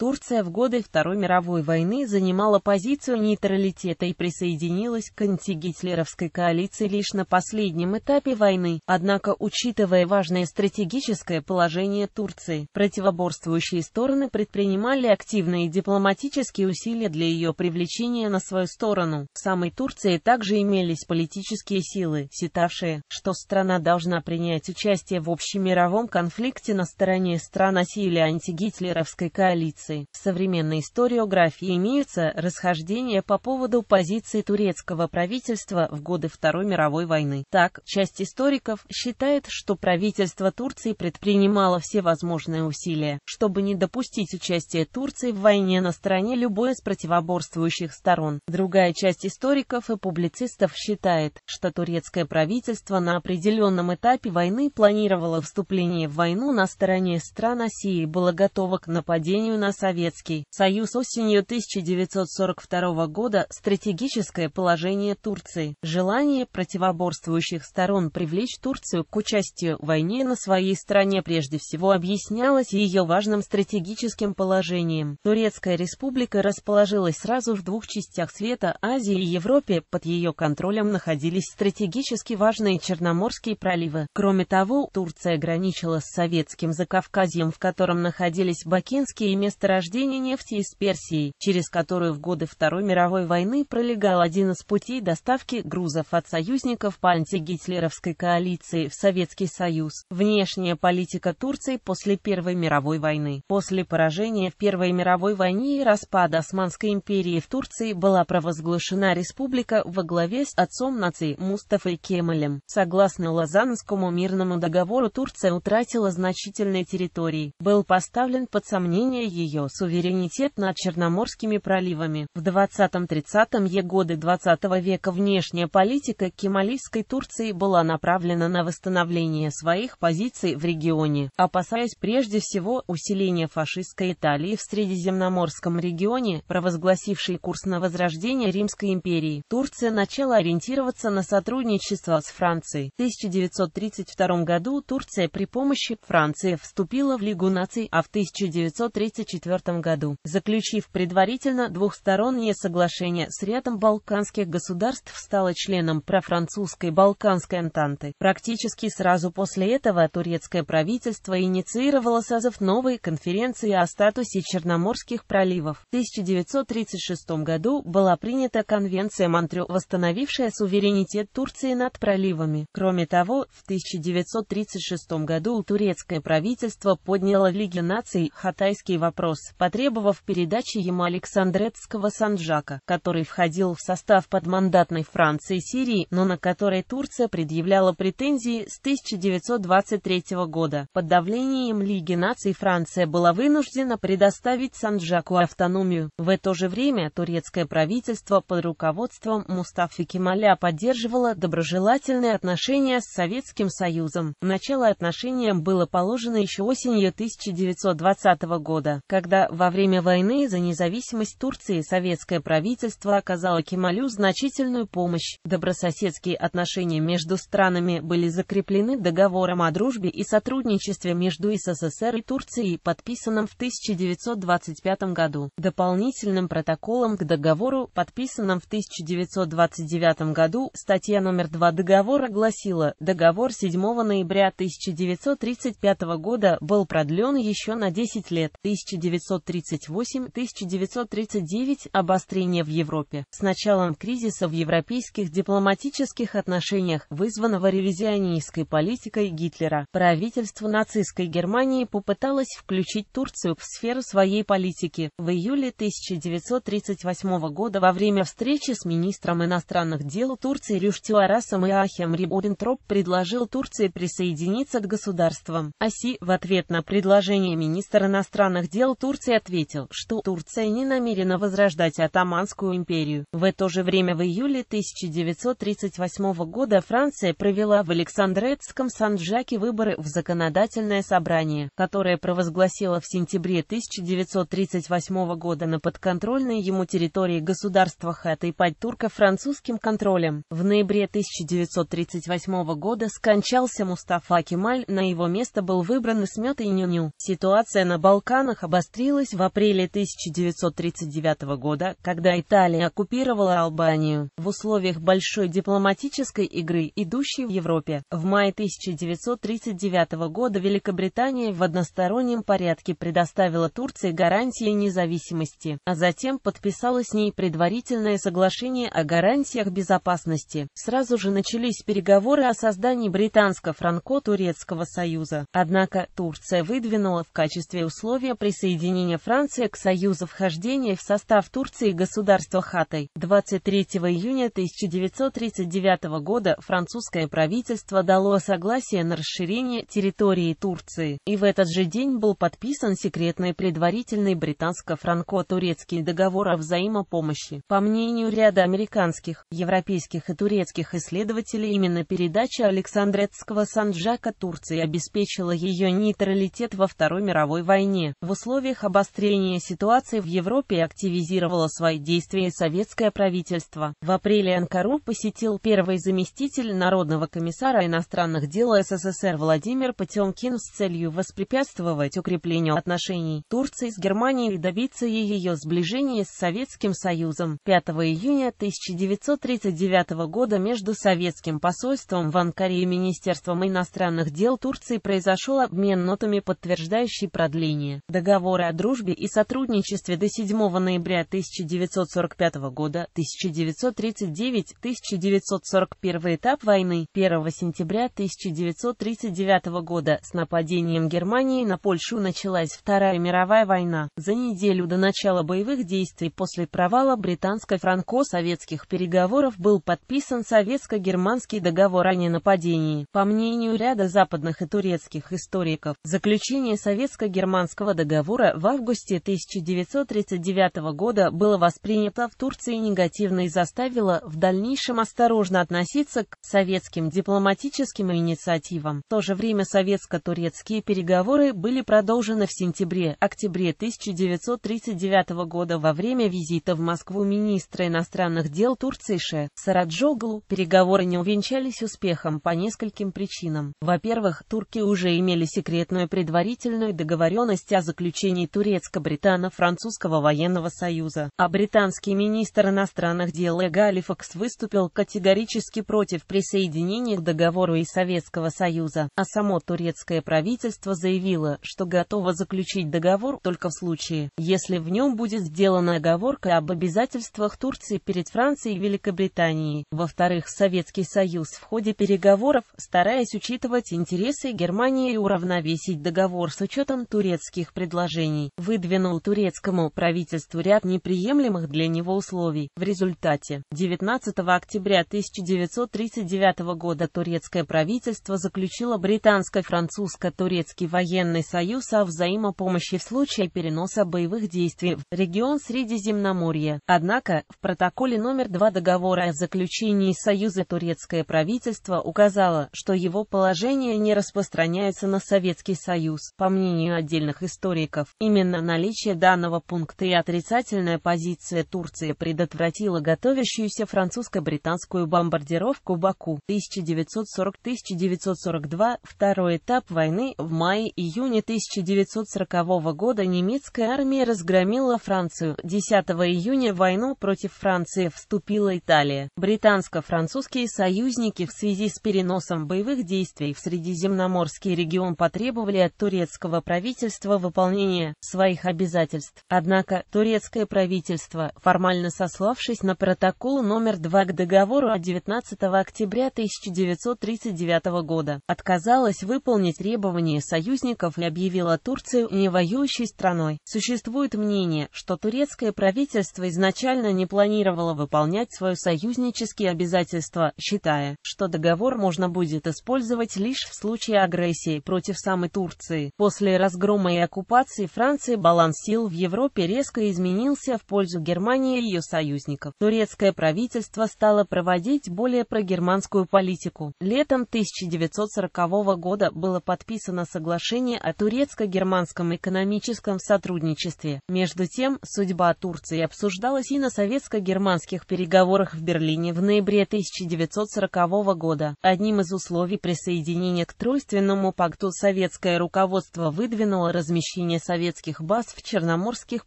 Турция в годы Второй мировой войны занимала позицию нейтралитета и присоединилась к антигитлеровской коалиции лишь на последнем этапе войны, однако, учитывая важное стратегическое положение Турции, противоборствующие стороны предпринимали активные дипломатические усилия для ее привлечения на свою сторону. В самой Турции также имелись политические силы, считавшие, что страна должна принять участие в общемировом конфликте на стороне стран осилия антигитлеровской коалиции позиций. В современной историографии имеются расхождения по поводу позиции турецкого правительства в годы Второй мировой войны. Так, часть историков считает, что правительство Турции предпринимало все возможные усилия, чтобы не допустить участия Турции в войне на стороне любой из противоборствующих сторон. Другая часть историков и публицистов считает, что турецкое правительство на определенном этапе войны планировало вступление в войну на стороне стран России и было готово к нападению на Советский Союз осенью 1942 года «Стратегическое положение Турции», желание противоборствующих сторон привлечь Турцию к участию в войне на своей стороне прежде всего объяснялось ее важным стратегическим положением. Турецкая республика расположилась сразу в двух частях света, Азии и Европе, под ее контролем находились стратегически важные Черноморские проливы. Кроме того, Турция граничила с советским Закавказьем, в котором находились Бакинские и место месторождение нефти из Персии, через которую в годы Второй мировой войны пролегал один из путей доставки грузов от союзников по антигитлеровской коалиции в Советский Союз. Внешняя политика Турции после Первой мировой войны. После поражения в Первой мировой войне и распада Османской империи в Турции была провозглашена республика во главе с отцом нации Мустафой Кемалем. Согласно Лозаннскому мирному договору Турция утратила значительные территории. Был поставлен под сомнение ее ее суверенитет над Черноморскими проливами. В 20-30-е годы 20 -го века внешняя политика Кемалийской Турции была направлена на восстановление своих позиций в регионе, опасаясь прежде всего усиления фашистской Италии в Средиземноморском регионе, провозгласившей курс на возрождение Римской империи. Турция начала ориентироваться на сотрудничество с Францией. В 1932 году Турция при помощи Франции вступила в Лигу наций, а в 1934 1994 году, заключив предварительно двухстороннее соглашение с рядом балканских государств, стала членом профранцузской Балканской Антанты. Практически сразу после этого турецкое правительство инициировало созыв новой конференции о статусе Черноморских проливов. В 1936 году была принята Конвенция Монтрё, восстановившая суверенитет Турции над проливами. Кроме того, в 1936 году турецкое правительство подняло в Лиге наций хатайский вопрос Мороз, потребовав передачи ему Александрецкого Санджака, который входил в состав подмандатной Франции и Сирии, но на которой Турция предъявляла претензии с 1923 года. Под давлением Лиги наций Франция была вынуждена предоставить Санджаку автономию. В это же время турецкое правительство под руководством Мустафы Кемаля поддерживало доброжелательные отношения с Советским Союзом. Начало отношениям было положено еще осенью 1920 года, когда когда во время войны за независимость Турции советское правительство оказало Кемалю значительную помощь. Добрососедские отношения между странами были закреплены договором о дружбе и сотрудничестве между СССР и Турцией, подписанным в 1925 году. Дополнительным протоколом к договору, подписанным в 1929 году, статья номер 2 договора гласила «Договор 7 ноября 1935 года был продлен еще на 10 лет. 19 1938-1939 обострение в Европе с началом кризиса в европейских дипломатических отношениях, вызванного ревизионистской политикой Гитлера. Правительство нацистской Германии попыталось включить Турцию в сферу своей политики. В июле 1938 года во время встречи с министром иностранных дел Турции Рюштюарасом и Ахем Рибурентроп предложил Турции присоединиться к государствам оси в ответ на предложение министра иностранных дел Турции ответил, что Турция не намерена возрождать Отоманскую империю. В это же время в июле 1938 года Франция провела в Александрецком Санджаке выборы в законодательное собрание, которое провозгласило в сентябре 1938 года на подконтрольной ему территории государства Хата и Падь-Турка французским контролем. В ноябре 1938 года скончался Мустафа Кемаль, на его место был выбран Исмет и Нюню. Ситуация на Балканах обострилась обострилась в апреле 1939 года, когда Италия оккупировала Албанию, в условиях большой дипломатической игры, идущей в Европе. В мае 1939 года Великобритания в одностороннем порядке предоставила Турции гарантии независимости, а затем подписала с ней предварительное соглашение о гарантиях безопасности. Сразу же начались переговоры о создании британско-франко-турецкого союза. Однако Турция выдвинула в качестве условия присоединения присоединения Франции к Союзу вхождения в состав Турции государства Хатай. 23 июня 1939 года французское правительство дало согласие на расширение территории Турции, и в этот же день был подписан секретный предварительный британско-франко-турецкий договор о взаимопомощи. По мнению ряда американских, европейских и турецких исследователей, именно передача Александрецкого Санджака Турции обеспечила ее нейтралитет во Второй мировой войне. В условиях условиях обострения ситуации в Европе активизировало свои действия советское правительство. В апреле Анкару посетил первый заместитель Народного комиссара иностранных дел СССР Владимир Потемкин с целью воспрепятствовать укреплению отношений Турции с Германией и добиться ее сближения с Советским Союзом. 5 июня 1939 года между Советским посольством в Анкаре и Министерством иностранных дел Турции произошел обмен нотами, подтверждающий продление договора договоры о дружбе и сотрудничестве до 7 ноября 1945 года, 1939-1941 этап войны, 1 сентября 1939 года с нападением Германии на Польшу началась Вторая мировая война. За неделю до начала боевых действий после провала британско-франко-советских переговоров был подписан советско-германский договор о ненападении. По мнению ряда западных и турецких историков, заключение советско-германского договора Тимура в августе 1939 года было воспринято в Турции негативно и заставило в дальнейшем осторожно относиться к советским дипломатическим инициативам. В то же время советско-турецкие переговоры были продолжены в сентябре-октябре 1939 года во время визита в Москву министра иностранных дел Турции Ше Сараджоглу. Переговоры не увенчались успехом по нескольким причинам. Во-первых, турки уже имели секретную предварительную договоренность о заключении учений Турецко-Британо-Французского военного союза, а британский министр иностранных дел Эгалифакс выступил категорически против присоединения к договору и Советского Союза, а само турецкое правительство заявило, что готово заключить договор только в случае, если в нем будет сделана оговорка об обязательствах Турции перед Францией и Великобританией. Во-вторых, Советский Союз в ходе переговоров, стараясь учитывать интересы Германии и уравновесить договор с учетом турецких предложений, предложений, выдвинул турецкому правительству ряд неприемлемых для него условий. В результате, 19 октября 1939 года турецкое правительство заключило британско-французско-турецкий военный союз о взаимопомощи в случае переноса боевых действий в регион Средиземноморья. Однако, в протоколе номер 2 договора о заключении союза турецкое правительство указало, что его положение не распространяется на Советский Союз. По мнению отдельных историков, Именно наличие данного пункта и отрицательная позиция Турции предотвратила готовящуюся французско-британскую бомбардировку Баку 1940-1942, второй этап войны. В мае-июне 1940 года немецкая армия разгромила Францию. 10 июня в войну против Франции вступила Италия. Британско-французские союзники в связи с переносом боевых действий в Средиземноморский регион потребовали от турецкого правительства выполнения исполнения своих обязательств. Однако, турецкое правительство, формально сославшись на протокол номер 2 к договору от 19 октября 1939 года, отказалось выполнить требования союзников и объявило Турцию невоюющей страной. Существует мнение, что турецкое правительство изначально не планировало выполнять свои союзнические обязательства, считая, что договор можно будет использовать лишь в случае агрессии против самой Турции. После разгрома и оккупации Франции баланс сил в Европе резко изменился в пользу Германии и ее союзников. Турецкое правительство стало проводить более прогерманскую политику. Летом 1940 года было подписано соглашение о турецко-германском экономическом сотрудничестве. Между тем, судьба Турции обсуждалась и на советско-германских переговорах в Берлине в ноябре 1940 года. Одним из условий присоединения к тройственному пакту советское руководство выдвинуло размещение Советского советских баз в Черноморских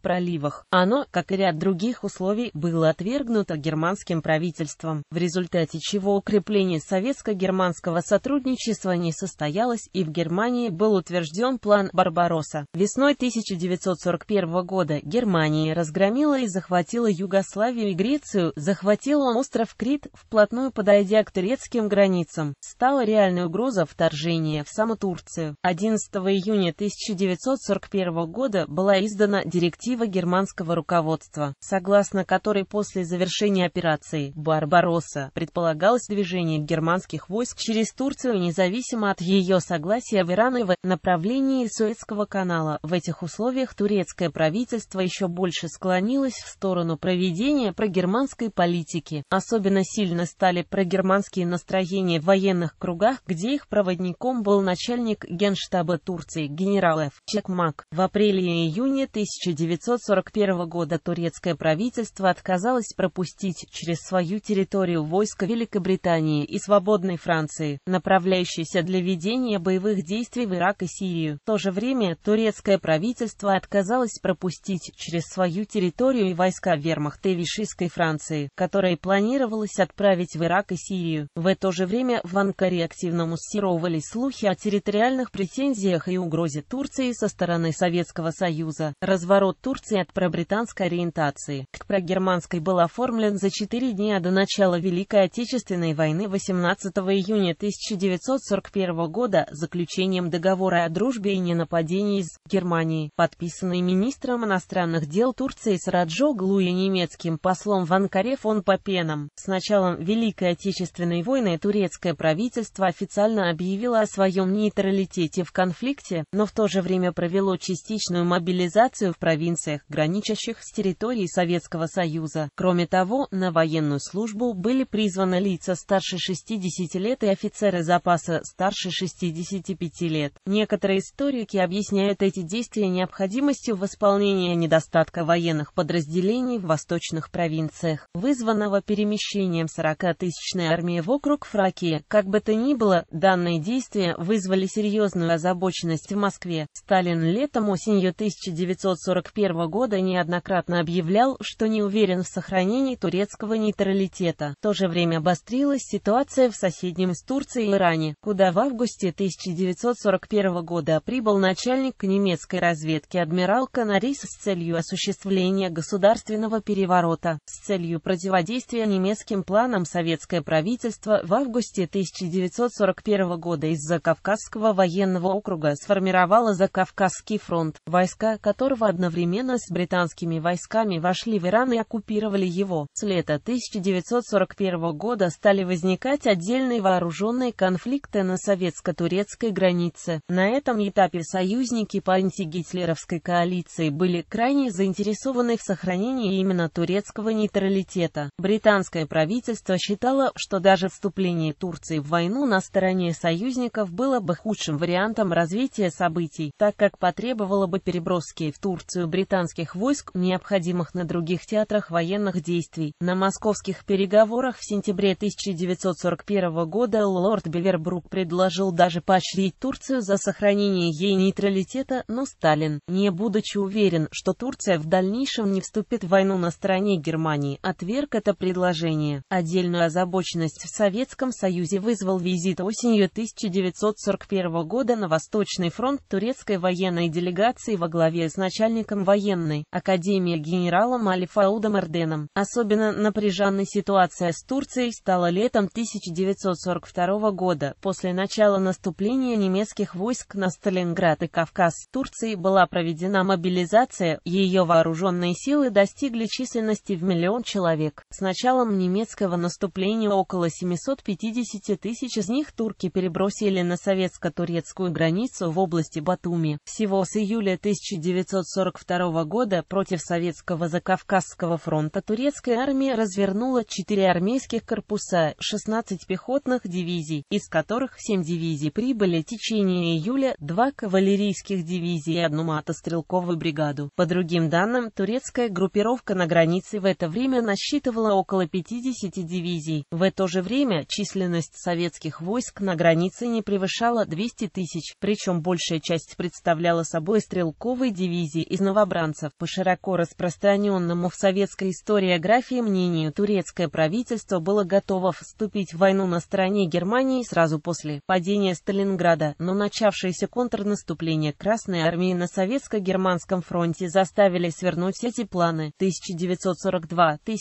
проливах. Оно, как и ряд других условий, было отвергнуто германским правительством, в результате чего укрепление советско-германского сотрудничества не состоялось и в Германии был утвержден план «Барбаросса». Весной 1941 года Германия разгромила и захватила Югославию и Грецию, захватила остров Крит, вплотную подойдя к турецким границам. Стала реальной угроза вторжения в саму Турцию. 11 июня 1941 года была издана директива германского руководства, согласно которой после завершения операции «Барбаросса» предполагалось движение германских войск через Турцию независимо от ее согласия в Иран и в направлении Суэцкого канала. В этих условиях турецкое правительство еще больше склонилось в сторону проведения прогерманской политики. Особенно сильно стали прогерманские настроения в военных кругах, где их проводником был начальник генштаба Турции генерал Ф. Чекмак. Во апреле и июне 1941 года турецкое правительство отказалось пропустить через свою территорию войска Великобритании и Свободной Франции, направляющиеся для ведения боевых действий в Ирак и Сирию. В то же время турецкое правительство отказалось пропустить через свою территорию и войска вермахта Вишистской Франции, которые планировалось отправить в Ирак и Сирию. В это же время в Анкаре активно муссировались слухи о территориальных претензиях и угрозе Турции со стороны Советского Советского Союза, разворот Турции от пробританской ориентации к прогерманской был оформлен за четыре дня до начала Великой Отечественной войны 18 июня 1941 года заключением договора о дружбе и ненападении с Германией, подписанный министром иностранных дел Турции Сраджо Глу и немецким послом в Анкаре фон Попеном. С началом Великой Отечественной войны турецкое правительство официально объявило о своем нейтралитете в конфликте, но в то же время провело частично частичную мобилизацию в провинциях, граничащих с территорией Советского Союза. Кроме того, на военную службу были призваны лица старше 60 лет и офицеры запаса старше 65 лет. Некоторые историки объясняют эти действия необходимостью восполнения недостатка военных подразделений в восточных провинциях, вызванного перемещением 40-тысячной армии в округ Фраки. Как бы то ни было, данные действия вызвали серьезную озабоченность в Москве. Сталин летом осенью 1941 года неоднократно объявлял, что не уверен в сохранении турецкого нейтралитета. В то же время обострилась ситуация в соседнем с Турцией Иране, куда в августе 1941 года прибыл начальник немецкой разведки адмирал Канарис с целью осуществления государственного переворота. С целью противодействия немецким планам советское правительство в августе 1941 года из-за Кавказского военного округа сформировало Закавказский фронт фронт, войска которого одновременно с британскими войсками вошли в Иран и оккупировали его. С лета 1941 года стали возникать отдельные вооруженные конфликты на советско-турецкой границе. На этом этапе союзники по антигитлеровской коалиции были крайне заинтересованы в сохранении именно турецкого нейтралитета. Британское правительство считало, что даже вступление Турции в войну на стороне союзников было бы худшим вариантом развития событий, так как потребовало потребовало бы переброски в Турцию британских войск, необходимых на других театрах военных действий. На московских переговорах в сентябре 1941 года лорд Бевербрук предложил даже поощрить Турцию за сохранение ей нейтралитета, но Сталин, не будучи уверен, что Турция в дальнейшем не вступит в войну на стороне Германии, отверг это предложение. Отдельную озабоченность в Советском Союзе вызвал визит осенью 1941 года на Восточный фронт турецкой военной делегации операций во главе с начальником военной академии генералом Алифаудом Эрденом. Особенно напряженной ситуация с Турцией стала летом 1942 года, после начала наступления немецких войск на Сталинград и Кавказ. В Турции была проведена мобилизация, ее вооруженные силы достигли численности в миллион человек. С началом немецкого наступления около 750 тысяч из них турки перебросили на советско-турецкую границу в области Батуми. Всего с июля июля 1942 года против Советского Закавказского фронта турецкая армия развернула 4 армейских корпуса, 16 пехотных дивизий, из которых 7 дивизий прибыли в течение июля, 2 кавалерийских дивизии и одну мотострелковую бригаду. По другим данным, турецкая группировка на границе в это время насчитывала около 50 дивизий. В это же время численность советских войск на границе не превышала 200 тысяч, причем большая часть представляла собой 2 стрелковой дивизии из новобранцев. По широко распространенному в советской историографии мнению, турецкое правительство было готово вступить в войну на стороне Германии сразу после падения Сталинграда, но начавшееся контрнаступление Красной армии на Советско-Германском фронте заставили свернуть эти планы. 1942-1945,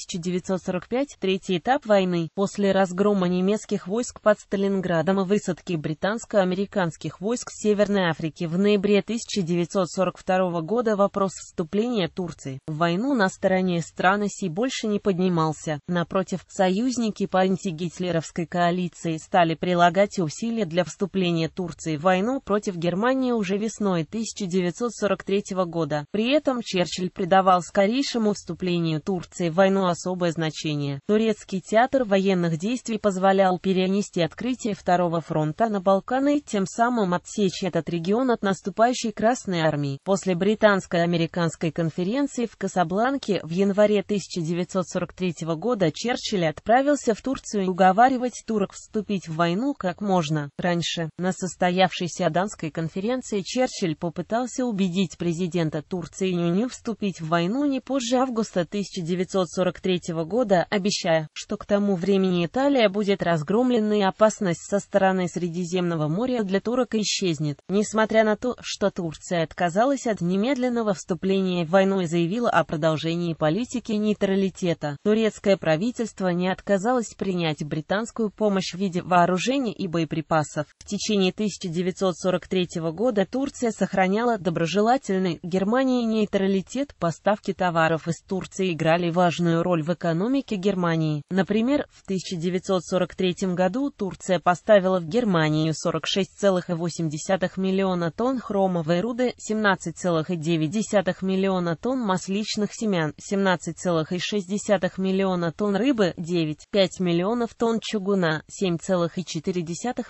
третий этап войны, после разгрома немецких войск под Сталинградом и высадки британско-американских войск Северной Африки в ноябре 1945 1942 года вопрос вступления Турции в войну на стороне страны Си больше не поднимался. Напротив, союзники по антигитлеровской коалиции стали прилагать усилия для вступления Турции в войну против Германии уже весной 1943 года. При этом Черчилль придавал скорейшему вступлению Турции в войну особое значение. Турецкий театр военных действий позволял перенести открытие Второго фронта на Балканы, тем самым отсечь этот регион от наступающей Красной Красной Армии. После британско-американской конференции в Касабланке в январе 1943 года Черчилль отправился в Турцию уговаривать турок вступить в войну как можно раньше. На состоявшейся Аданской конференции Черчилль попытался убедить президента Турции Нюню вступить в войну не позже августа 1943 года, обещая, что к тому времени Италия будет разгромлена и опасность со стороны Средиземного моря для турок исчезнет. Несмотря на то, что Турция отказалась от немедленного вступления в войну и заявила о продолжении политики нейтралитета. Турецкое правительство не отказалось принять британскую помощь в виде вооружений и боеприпасов. В течение 1943 года Турция сохраняла доброжелательный Германии нейтралитет, поставки товаров из Турции играли важную роль в экономике Германии. Например, в 1943 году Турция поставила в Германию 46,8 миллиона тонн хромовой руды, 17,9 миллиона тонн масличных семян, 17,6 миллиона тонн рыбы, 9,5 миллионов тонн чугуна, 7,4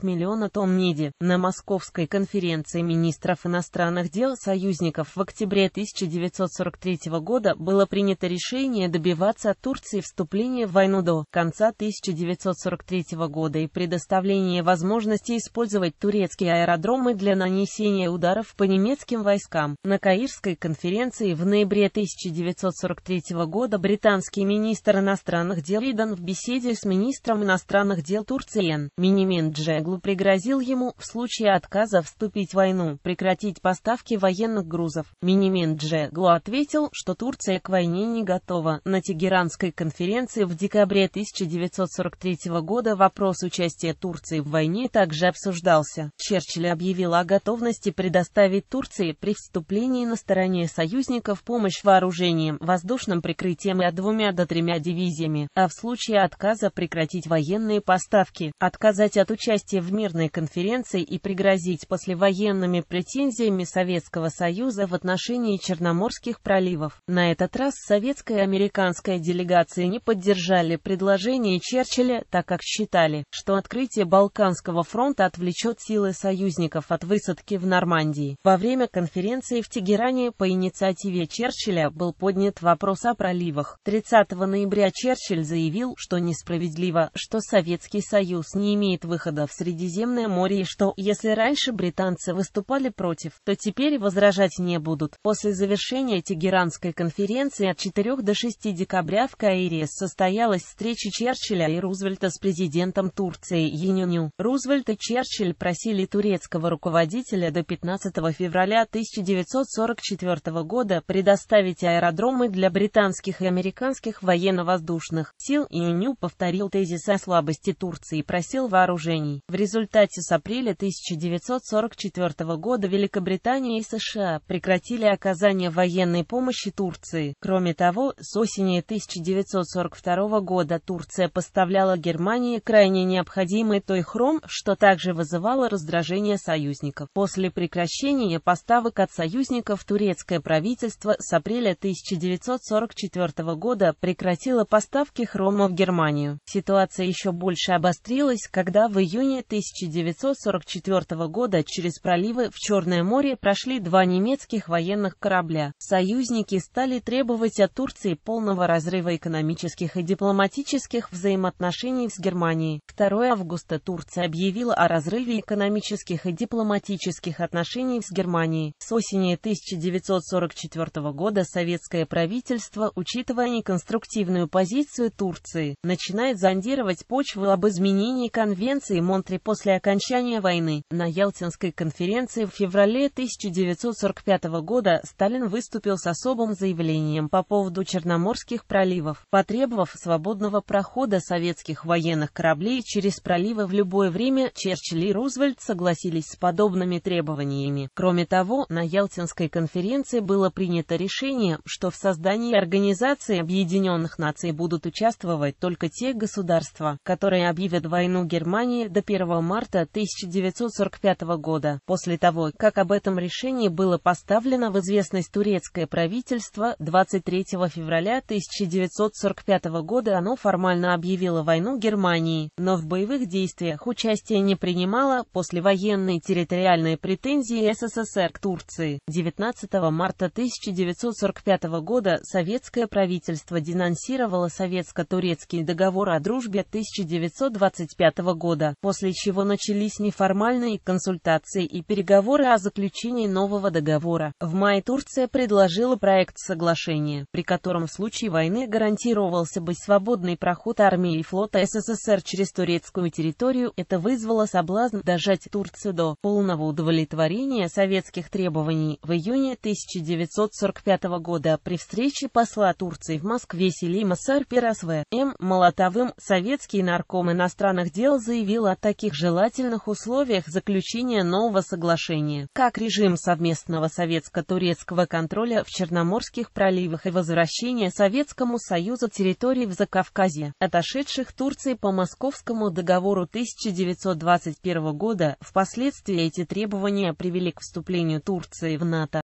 миллиона тонн меди. На Московской конференции министров иностранных дел союзников в октябре 1943 года было принято решение добиваться от Турции вступления в войну до конца 1943 года и предоставления возможности использовать турецкие аэродромы для нанесения ударов по немецким британским войскам. На Каирской конференции в ноябре 1943 года британский министр иностранных дел Ридан в беседе с министром иностранных дел Турции Н. Минимин Джеглу пригрозил ему, в случае отказа вступить в войну, прекратить поставки военных грузов. Минимин Джеглу ответил, что Турция к войне не готова. На Тегеранской конференции в декабре 1943 года вопрос участия Турции в войне также обсуждался. Черчилль объявил о готовности предоставить Турции Турции при вступлении на стороне союзников помощь вооружением, воздушным прикрытием и от двумя до тремя дивизиями, а в случае отказа прекратить военные поставки, отказать от участия в мирной конференции и пригрозить послевоенными претензиями Советского Союза в отношении Черноморских проливов. На этот раз советская и американская делегации не поддержали предложение Черчилля, так как считали, что открытие Балканского фронта отвлечет силы союзников от высадки в Нормандии, во время конференции в Тегеране по инициативе Черчилля был поднят вопрос о проливах. 30 ноября Черчилль заявил, что несправедливо, что Советский Союз не имеет выхода в Средиземное море и что, если раньше британцы выступали против, то теперь возражать не будут. После завершения Тегеранской конференции от 4 до 6 декабря в Каире состоялась встреча Черчилля и Рузвельта с президентом Турции Енюню. Рузвельт и Черчилль просили турецкого руководителя до 15 февраля 1944 года предоставить аэродромы для британских и американских военно-воздушных сил, и ИНЮ повторил тезис о слабости Турции и просил вооружений. В результате с апреля 1944 года Великобритания и США прекратили оказание военной помощи Турции. Кроме того, с осени 1942 года Турция поставляла Германии крайне необходимый той хром, что также вызывало раздражение союзников. После прекращения поставки поставок от союзников турецкое правительство с апреля 1944 года прекратило поставки хрома в Германию. Ситуация еще больше обострилась, когда в июне 1944 года через проливы в Черное море прошли два немецких военных корабля. Союзники стали требовать от Турции полного разрыва экономических и дипломатических взаимоотношений с Германией. 2 августа Турция объявила о разрыве экономических и дипломатических отношений с Германией. Германии. С осени 1944 года советское правительство, учитывая неконструктивную позицию Турции, начинает зондировать почву об изменении Конвенции Монтри после окончания войны. На Ялтинской конференции в феврале 1945 года Сталин выступил с особым заявлением по поводу Черноморских проливов, потребовав свободного прохода советских военных кораблей через проливы в любое время. Черчилль и Рузвельт согласились с подобными требованиями. Кроме того, того, на Ялтинской конференции было принято решение, что в создании Организации Объединенных Наций будут участвовать только те государства, которые объявят войну Германии до 1 марта 1945 года, после того, как об этом решении было поставлено в известность турецкое правительство 23 февраля 1945 года оно формально объявило войну Германии, но в боевых действиях участия не принимало послевоенные территориальные претензии СССР к Турции. 19 марта 1945 года советское правительство денонсировало советско-турецкий договор о дружбе 1925 года, после чего начались неформальные консультации и переговоры о заключении нового договора. В мае Турция предложила проект соглашения, при котором в случае войны гарантировался бы свободный проход армии и флота СССР через турецкую территорию. Это вызвало соблазн дожать Турцию до полного удовлетворения советских этих требований в июне 1945 года при встрече посла Турции в Москве Селима Сарпирасве М. Молотовым советский нарком иностранных дел заявил о таких желательных условиях заключения нового соглашения, как режим совместного советско-турецкого контроля в Черноморских проливах и возвращение Советскому Союзу территорий в Закавказье, отошедших Турции по Московскому договору 1921 года, впоследствии эти требования привели к вступлению вступлению Турции в НАТО.